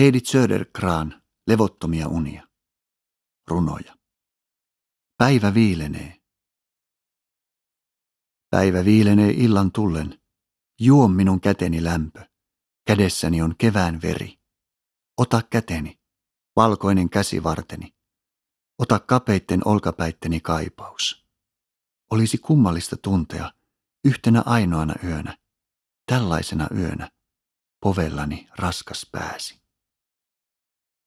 Edith Södergran, levottomia unia. Runoja. Päivä viilenee. Päivä viilenee illan tullen. Juo minun käteni lämpö. Kädessäni on kevään veri. Ota käteni, valkoinen käsi varteni. Ota kapeitten olkapäitteni kaipaus. Olisi kummallista tuntea, yhtenä ainoana yönä, tällaisena yönä, povellani raskas pääsi.